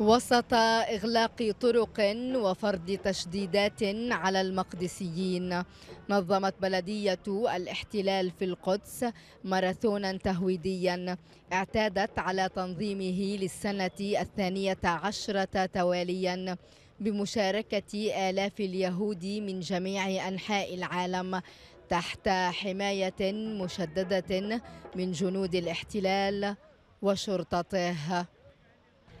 وسط إغلاق طرق وفرض تشديدات على المقدسيين نظمت بلدية الاحتلال في القدس ماراثونا تهويديا اعتادت على تنظيمه للسنة الثانية عشرة تواليا بمشاركة آلاف اليهود من جميع أنحاء العالم تحت حماية مشددة من جنود الاحتلال وشرطته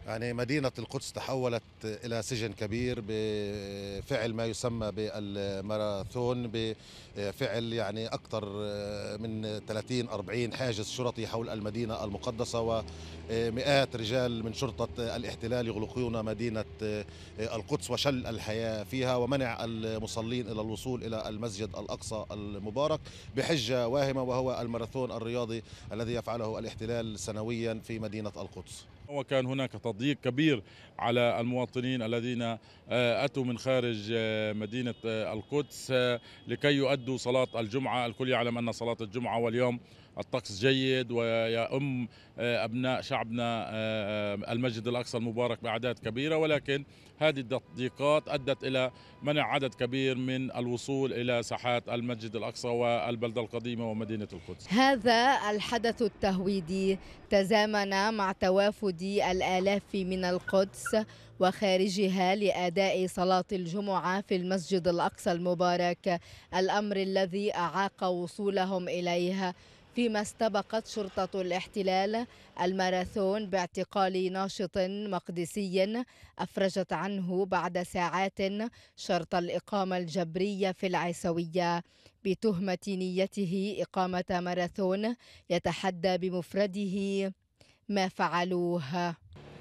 يعني مدينة القدس تحولت إلى سجن كبير بفعل ما يسمى بالماراثون بفعل يعني أكثر من 30 40 حاجز شرطي حول المدينة المقدسة ومئات رجال من شرطة الاحتلال يغلقون مدينة القدس وشل الحياة فيها ومنع المصلين إلى الوصول إلى المسجد الأقصى المبارك بحجة واهمة وهو الماراثون الرياضي الذي يفعله الاحتلال سنويا في مدينة القدس وكان هناك تضييق كبير على المواطنين الذين آه، أتوا من خارج آه، مدينة آه، القدس لكي يؤدوا صلاة الجمعة الكل يعلم أن صلاة الجمعة واليوم الطقس جيد ويأم أبناء شعبنا المسجد الأقصى المبارك بأعداد كبيرة ولكن هذه التضييقات أدت إلى منع عدد كبير من الوصول إلى ساحات المسجد الأقصى والبلدة القديمة ومدينة القدس هذا الحدث التهويدي تزامن مع توافد يأتي الآلاف من القدس وخارجها لأداء صلاة الجمعة في المسجد الأقصى المبارك الأمر الذي أعاق وصولهم إليها فيما استبقت شرطة الاحتلال الماراثون باعتقال ناشط مقدسي أفرجت عنه بعد ساعات شرط الإقامة الجبرية في العيسوية بتهمة نيته إقامة ماراثون يتحدى بمفرده ما فعلوه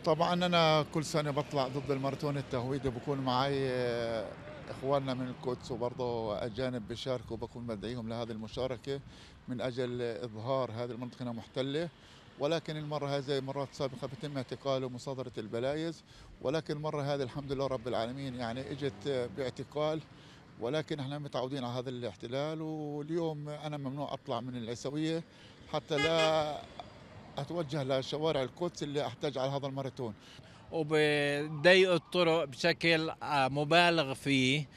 طبعا أنا كل سنة بطلع ضد الماراثون التهويدي بكون معي آه، اخواننا من القدس وبرضه اجانب بيشاركوا بكون بدعيهم لهذه المشاركه من اجل اظهار هذه المنطقه محتله ولكن المره هذه مرات سابقه بتم اعتقال ومصادره البلايز ولكن المره هذه الحمد لله رب العالمين يعني اجت باعتقال ولكن احنا متعودين على هذا الاحتلال واليوم انا ممنوع اطلع من العيسويه حتى لا أتوجه لشوارع القدس اللي أحتاج على هذا الماراثون وبضيق الطرق بشكل آه، مبالغ فيه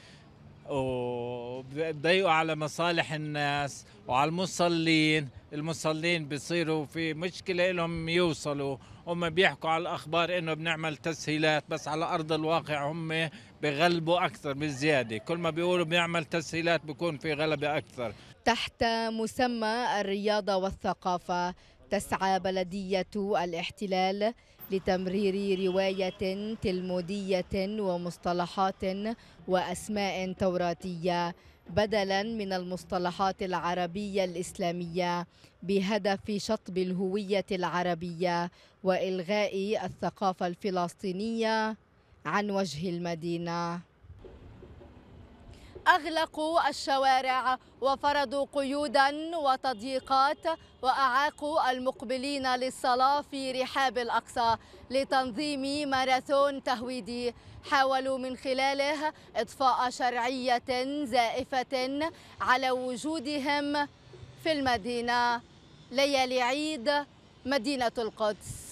وبضيقوا على مصالح الناس وعلى المصلين المصلين بيصيروا في مشكلة لهم يوصلوا هم بيحكوا على الأخبار إنه بنعمل تسهيلات بس على أرض الواقع هم بغلبوا أكثر بالزيادة كل ما بيقولوا بنعمل تسهيلات بيكون في غلبة أكثر تحت مسمى الرياضة والثقافة تسعى بلدية الاحتلال لتمرير رواية تلمودية ومصطلحات وأسماء توراتية بدلا من المصطلحات العربية الإسلامية بهدف شطب الهوية العربية وإلغاء الثقافة الفلسطينية عن وجه المدينة أغلقوا الشوارع وفرضوا قيودا وتضييقات وأعاقوا المقبلين للصلاة في رحاب الأقصى لتنظيم ماراثون تهويدي حاولوا من خلاله إضفاء شرعية زائفة على وجودهم في المدينة ليالي عيد مدينة القدس